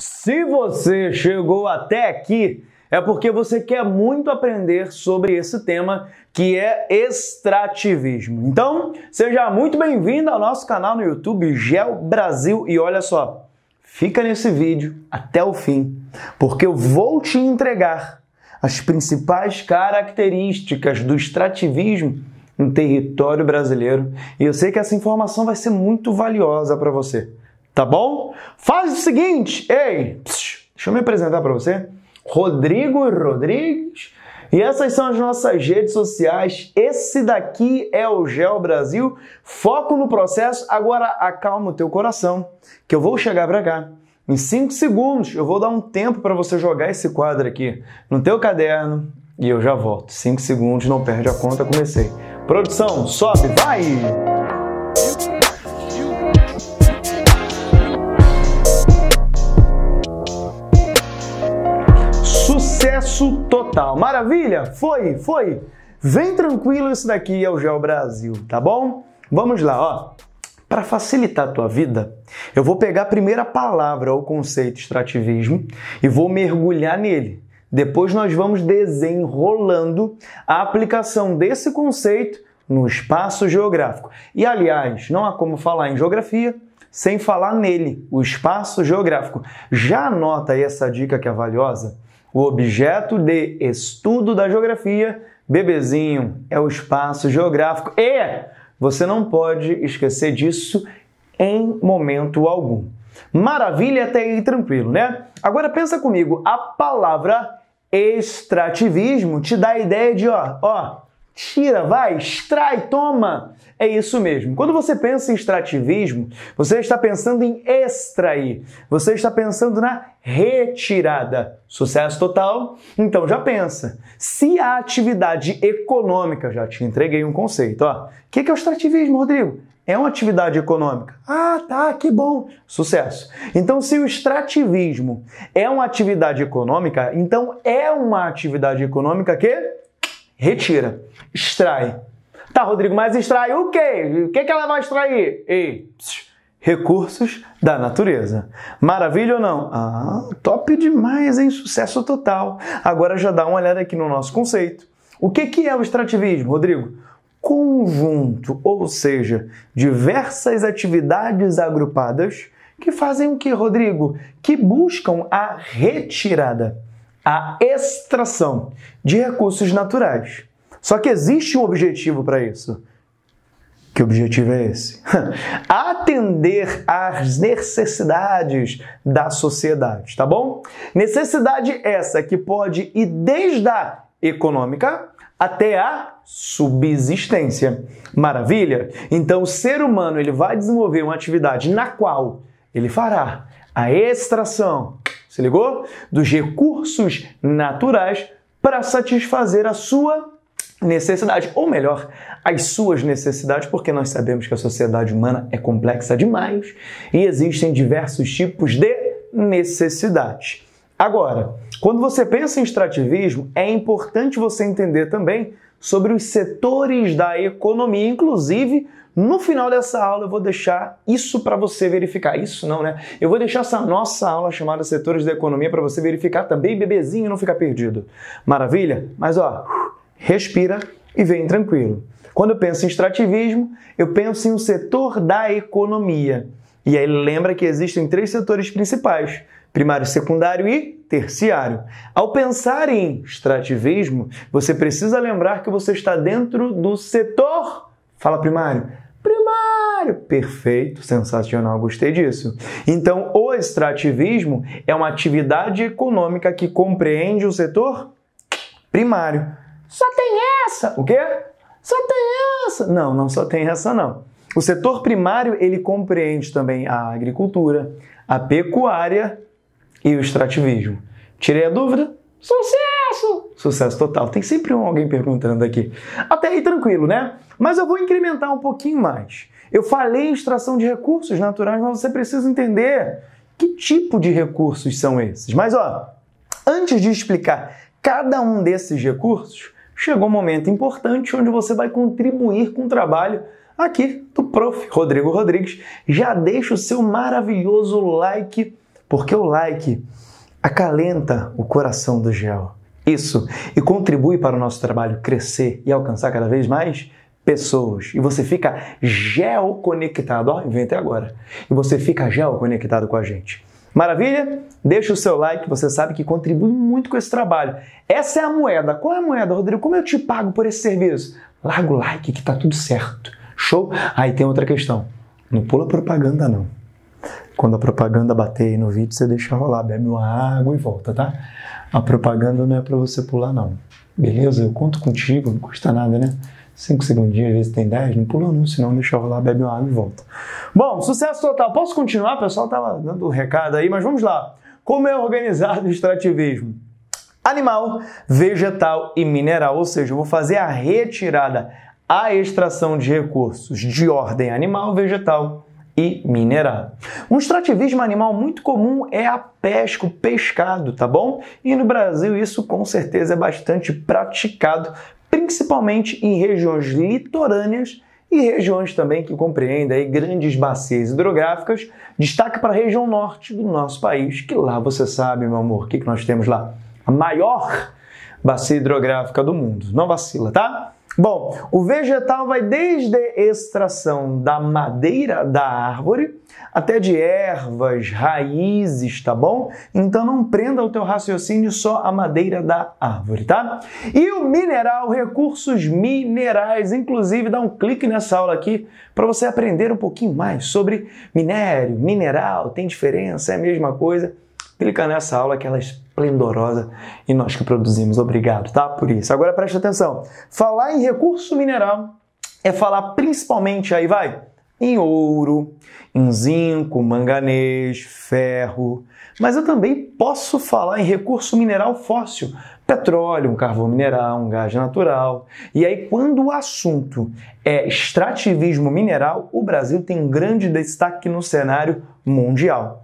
Se você chegou até aqui, é porque você quer muito aprender sobre esse tema que é extrativismo. Então, seja muito bem-vindo ao nosso canal no YouTube Gel Brasil e olha só, fica nesse vídeo até o fim, porque eu vou te entregar as principais características do extrativismo no território brasileiro, e eu sei que essa informação vai ser muito valiosa para você. Tá bom? Faz o seguinte, ei, psiu, deixa eu me apresentar para você. Rodrigo Rodrigues. E essas são as nossas redes sociais. Esse daqui é o Gel Brasil. Foco no processo. Agora acalma o teu coração, que eu vou chegar para cá. Em 5 segundos, eu vou dar um tempo para você jogar esse quadro aqui no teu caderno e eu já volto. 5 segundos, não perde a conta, comecei. Produção, sobe, vai! sucesso total. Maravilha? Foi, foi. Vem tranquilo, isso daqui é o Geo Brasil, tá bom? Vamos lá, ó. Para facilitar a tua vida, eu vou pegar a primeira palavra ou conceito extrativismo e vou mergulhar nele. Depois nós vamos desenrolando a aplicação desse conceito no espaço geográfico. E aliás, não há como falar em geografia sem falar nele, o espaço geográfico. Já anota aí essa dica que é valiosa o objeto de estudo da geografia. Bebezinho é o espaço geográfico e você não pode esquecer disso em momento algum. Maravilha até aí tranquilo, né? Agora pensa comigo, a palavra extrativismo te dá a ideia de ó, ó, tira, vai, extrai, toma. É isso mesmo. Quando você pensa em extrativismo, você está pensando em extrair, você está pensando na retirada. Sucesso total? Então já pensa. Se a atividade econômica, já te entreguei um conceito, ó. O que é o extrativismo, Rodrigo? É uma atividade econômica. Ah, tá, que bom. Sucesso. Então, se o extrativismo é uma atividade econômica, então é uma atividade econômica que retira, extrai. Tá, Rodrigo, mas extrai o quê? O que, que ela vai extrair? E recursos da natureza. Maravilha ou não? Ah, top demais, hein? Sucesso total. Agora já dá uma olhada aqui no nosso conceito. O que, que é o extrativismo, Rodrigo? Conjunto, ou seja, diversas atividades agrupadas que fazem o que, Rodrigo? Que buscam a retirada a extração de recursos naturais. Só que existe um objetivo para isso. Que objetivo é esse? Atender às necessidades da sociedade, tá bom? Necessidade essa que pode ir desde a econômica até a subsistência. Maravilha? Então o ser humano ele vai desenvolver uma atividade na qual ele fará a extração se ligou? Dos recursos naturais para satisfazer a sua necessidade, ou melhor, as suas necessidades, porque nós sabemos que a sociedade humana é complexa demais e existem diversos tipos de necessidades. Agora, quando você pensa em extrativismo, é importante você entender também sobre os setores da economia. Inclusive, no final dessa aula eu vou deixar isso para você verificar. Isso não, né? Eu vou deixar essa nossa aula chamada Setores da Economia para você verificar também, bebezinho, não ficar perdido. Maravilha? Mas ó, respira e vem tranquilo. Quando eu penso em extrativismo, eu penso em um setor da economia. E aí lembra que existem três setores principais: primário, secundário e terciário. Ao pensar em extrativismo, você precisa lembrar que você está dentro do setor. Fala primário. Primário! Perfeito, sensacional, gostei disso. Então, o extrativismo é uma atividade econômica que compreende o setor primário. Só tem essa! O quê? Só tem essa! Não, não só tem essa, não. O setor primário ele compreende também a agricultura, a pecuária e o extrativismo. Tirei a dúvida? Sucesso! Sucesso total. Tem sempre um alguém perguntando aqui. Até aí tranquilo, né? Mas eu vou incrementar um pouquinho mais. Eu falei extração de recursos naturais, mas você precisa entender que tipo de recursos são esses. Mas ó, antes de explicar cada um desses recursos, chegou um momento importante onde você vai contribuir com o trabalho aqui do prof. Rodrigo Rodrigues. Já deixa o seu maravilhoso like porque o like acalenta o coração do gel. Isso e contribui para o nosso trabalho crescer e alcançar cada vez mais pessoas. E você fica geoconectado. Ó, oh, inventei agora. E você fica geoconectado com a gente. Maravilha? Deixa o seu like, você sabe que contribui muito com esse trabalho. Essa é a moeda. Qual é a moeda, Rodrigo? Como eu te pago por esse serviço? Larga o like que tá tudo certo. Show? Aí tem outra questão. Não pula propaganda, não. Quando a propaganda bater no vídeo, você deixa rolar, bebe uma água e volta, tá? A propaganda não é para você pular, não. Beleza? Eu conto contigo, não custa nada, né? Cinco segundinhos, às vezes tem dez, não pula não, senão deixa rolar, bebe uma água e volta. Bom, sucesso total. Posso continuar? O pessoal estava dando o um recado aí, mas vamos lá. Como é organizado o extrativismo? Animal, vegetal e mineral, ou seja, eu vou fazer a retirada, a extração de recursos de ordem animal, vegetal e minerar. Um extrativismo animal muito comum é a pesca, o pescado, tá bom? E no Brasil isso com certeza é bastante praticado, principalmente em regiões litorâneas e regiões também que compreendem grandes bacias hidrográficas. Destaque para a região norte do nosso país, que lá você sabe, meu amor, o que, que nós temos lá? A maior bacia hidrográfica do mundo. Não vacila, tá? Bom, o vegetal vai desde extração da madeira da árvore até de ervas, raízes, tá bom? Então não prenda o teu raciocínio só a madeira da árvore, tá? E o mineral, recursos minerais, inclusive dá um clique nessa aula aqui para você aprender um pouquinho mais sobre minério, mineral, tem diferença, é a mesma coisa clica nessa aula que ela é esplendorosa e nós que produzimos. Obrigado, tá? Por isso. Agora preste atenção. Falar em recurso mineral é falar principalmente aí, vai, em ouro, em zinco, manganês, ferro, mas eu também posso falar em recurso mineral fóssil, petróleo, um carvão mineral, um gás natural. E aí, quando o assunto é extrativismo mineral, o Brasil tem um grande destaque no cenário mundial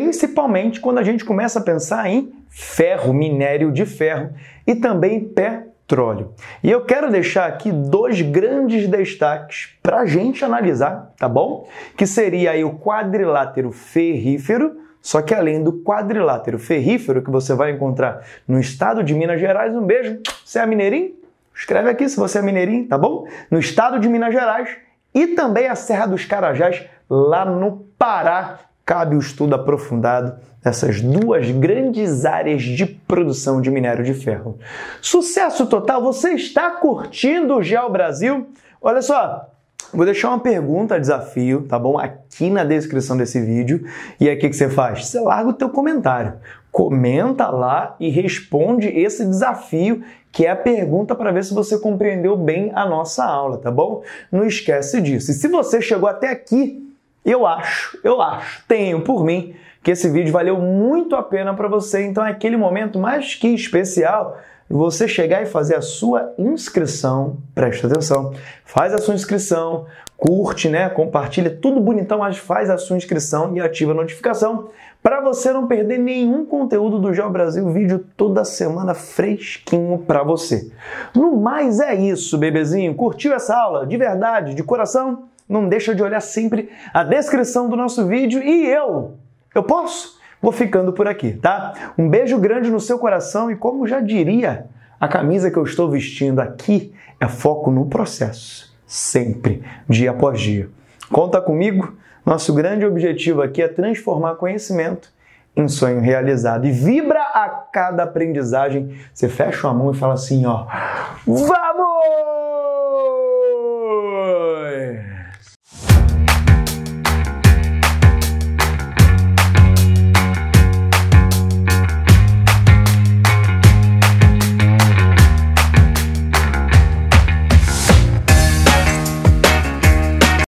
principalmente quando a gente começa a pensar em ferro, minério de ferro e também petróleo. E eu quero deixar aqui dois grandes destaques para a gente analisar, tá bom? Que seria aí o quadrilátero ferrífero, só que além do quadrilátero ferrífero que você vai encontrar no estado de Minas Gerais, um beijo. Você é mineirinho? Escreve aqui se você é mineirinho, tá bom? No estado de Minas Gerais e também a Serra dos Carajás, lá no Pará, cabe o um estudo aprofundado dessas duas grandes áreas de produção de minério de ferro. Sucesso total! Você está curtindo o Geo Brasil? Olha só, Vou deixar uma pergunta, desafio, tá bom? Aqui na descrição desse vídeo. E aí o que, você faz? Você larga o teu comentário. Comenta lá e responde esse desafio, que é a pergunta para ver se você compreendeu bem a nossa aula, tá bom? Não esquece disso. E se você chegou até aqui, eu acho, eu acho, tenho por mim que esse vídeo valeu muito a pena para você. Então é aquele momento mais que especial você chegar e fazer a sua inscrição. Presta atenção. Faz a sua inscrição, curte, né, compartilha, tudo bonitão, mas faz a sua inscrição e ativa a notificação para você não perder nenhum conteúdo do Geo Brasil, vídeo toda semana fresquinho para você. No mais é isso, bebezinho. Curtiu essa aula? De verdade, de coração? não deixa de olhar sempre a descrição do nosso vídeo e eu, eu posso? Vou ficando por aqui, tá? Um beijo grande no seu coração e como já diria, a camisa que eu estou vestindo aqui é foco no processo, sempre, dia após dia. Conta comigo. Nosso grande objetivo aqui é transformar conhecimento em sonho realizado. E vibra a cada aprendizagem. Você fecha a mão e fala assim, ó,